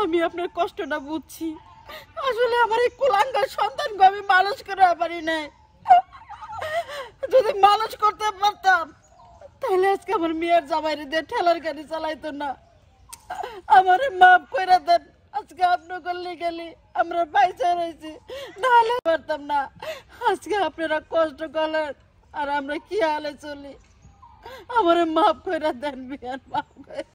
আমি আপনার কষ্টটা বুঝছি আসলে আমার এই কুলাঙ্গার সন্তানকে আমি মানুষ করে পারি নাই যদি মানুষ করতে পারতাম তাহলে আজকে আমার মেয়ের জামাইরে দিয়ে ঠেলার গাড়ি চালাইতো না আমারে মাফ করে দেন আজকে আপনাকে গেলি আমরা পাইসা রয়েছি নাহলে পারতাম না আজকে আপনারা কষ্ট করলেন আর আমরা কি হালে চলি আমারে মাফ করে দেন মেয়ের মাফ